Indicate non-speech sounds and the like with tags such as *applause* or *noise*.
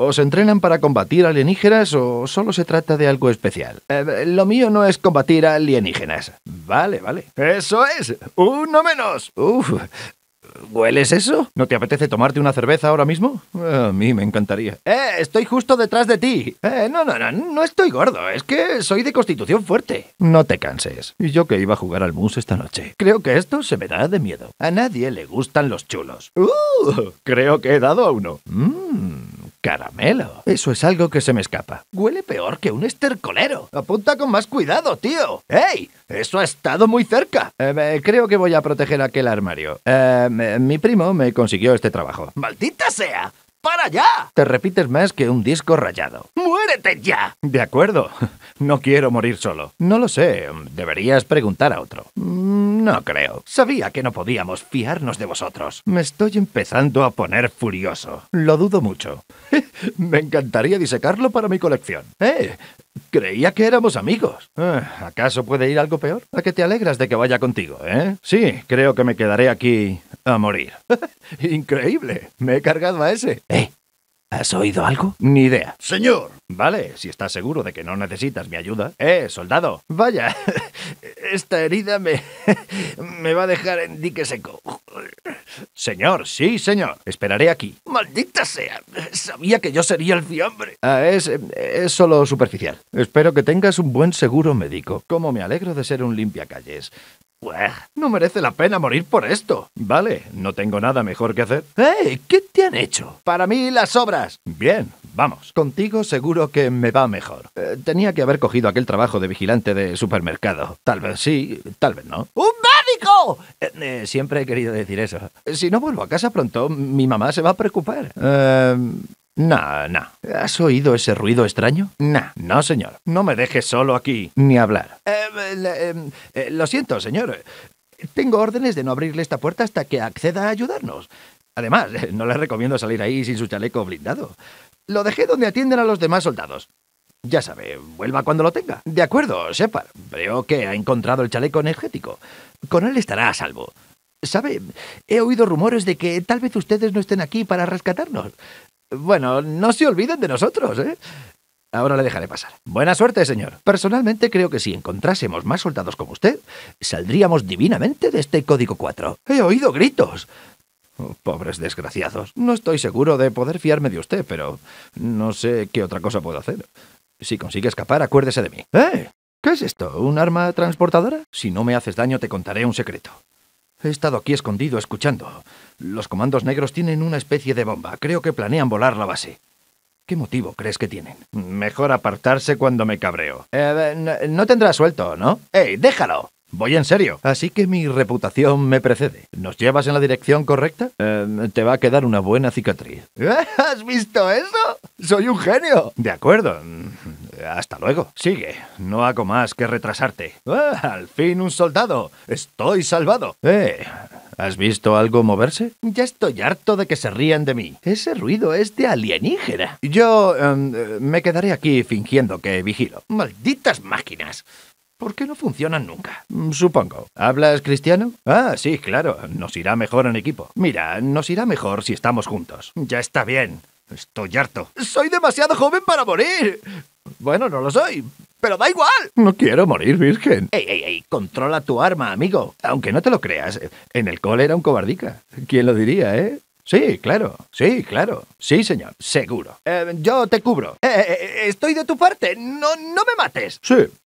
¿Os entrenan para combatir alienígenas o solo se trata de algo especial? Eh, lo mío no es combatir alienígenas. Vale, vale. Eso es. Uno menos. Uf. ¿Hueles eso? ¿No te apetece tomarte una cerveza ahora mismo? Eh, a mí me encantaría. ¡Eh! Estoy justo detrás de ti. Eh, no, no, no, no estoy gordo. Es que soy de constitución fuerte. No te canses. Y yo que iba a jugar al mus esta noche. Creo que esto se me da de miedo. A nadie le gustan los chulos. ¡Uh! Creo que he dado a uno. Mmm. Caramelo. Eso es algo que se me escapa. Huele peor que un estercolero. Apunta con más cuidado, tío. ¡Ey! Eso ha estado muy cerca. Eh, creo que voy a proteger aquel armario. Eh, mi primo me consiguió este trabajo. ¡Maldita sea! ¡Para allá! Te repites más que un disco rayado ya! De acuerdo. No quiero morir solo. No lo sé. Deberías preguntar a otro. Mm, no creo. Sabía que no podíamos fiarnos de vosotros. Me estoy empezando a poner furioso. Lo dudo mucho. *laughs* Me encantaría disecarlo para mi colección. ¡Eh! Creía que éramos amigos. Eh, ¿Acaso puede ir algo peor? ¿A que te alegras de que vaya contigo, eh? Sí, creo que me quedaré aquí a morir. *laughs* Increíble. Me he cargado a ese. ¡Eh! ¿Has oído algo? Ni idea. Señor. Vale, si estás seguro de que no necesitas mi ayuda. Eh, soldado. Vaya, *laughs* esta herida me... *laughs* me va a dejar en dique seco. Señor, sí, señor. Esperaré aquí. Maldita sea. Sabía que yo sería el fiambre. Ah, es, es solo superficial. Espero que tengas un buen seguro médico. Como me alegro de ser un limpiacalles no merece la pena morir por esto. Vale, no tengo nada mejor que hacer. ¡Hey! ¿Qué te han hecho? Para mí las obras. Bien, vamos. Contigo seguro que me va mejor. Eh, tenía que haber cogido aquel trabajo de vigilante de supermercado. Tal vez sí, tal vez no. ¡Un médico! Eh, eh, siempre he querido decir eso. Si no vuelvo a casa pronto, mi mamá se va a preocupar. Nah, nah. ¿Has oído ese ruido extraño? Nah, no, señor. No me dejes solo aquí. Ni hablar. Eh, eh, eh, lo siento, señor. Tengo órdenes de no abrirle esta puerta hasta que acceda a ayudarnos. Además, *laughs* no le recomiendo salir ahí sin su chaleco blindado. Lo dejé donde atienden a los demás soldados. Ya sabe, vuelva cuando lo tenga. De acuerdo, sepa. Veo que ha encontrado el chaleco energético. Con él estará a salvo. ¿Sabe? He oído rumores de que tal vez ustedes no estén aquí para rescatarnos. Bueno, no se olviden de nosotros, ¿eh? Ahora le dejaré pasar. Buena suerte, señor. Personalmente creo que si encontrásemos más soldados como usted, saldríamos divinamente de este código 4. He oído gritos. Oh, pobres desgraciados. No estoy seguro de poder fiarme de usted, pero no sé qué otra cosa puedo hacer. Si consigue escapar, acuérdese de mí. ¡Eh! ¿Qué es esto? ¿Un arma transportadora? Si no me haces daño, te contaré un secreto. He estado aquí escondido escuchando. Los comandos negros tienen una especie de bomba. Creo que planean volar la base. ¿Qué motivo crees que tienen? Mejor apartarse cuando me cabreo. Eh, no, tendrás suelto, ¿no? ¡Ey, déjalo! Voy en serio. Así que mi reputación me precede. ¿Nos llevas en la dirección correcta? Eh, te va a quedar una buena cicatriz. *laughs* ¿Has visto eso? Soy un genio. De acuerdo. Hasta luego. Sigue. No hago más que retrasarte. ¡Ah, al fin un soldado. Estoy salvado. Eh. ¿Has visto algo moverse? Ya estoy harto de que se rían de mí. Ese ruido es de alienígena. Yo em, me quedaré aquí fingiendo que vigilo. Malditas máquinas. ¿Por qué no funcionan nunca? Mm, supongo. ¿Hablas cristiano? Ah, sí, claro. Nos irá mejor en equipo. Mira, nos irá mejor si estamos juntos. Ya está bien. Estoy harto. Soy demasiado joven para morir. Bueno, no lo soy. Pero da igual. No quiero morir virgen. Ey, ey, ey, controla tu arma, amigo. Aunque no te lo creas, en el cole era un cobardica. ¿Quién lo diría, eh? Sí, claro, sí, claro. Sí, señor, seguro. Eh, yo te cubro. Eh, eh, estoy de tu parte, no, no me mates. Sí,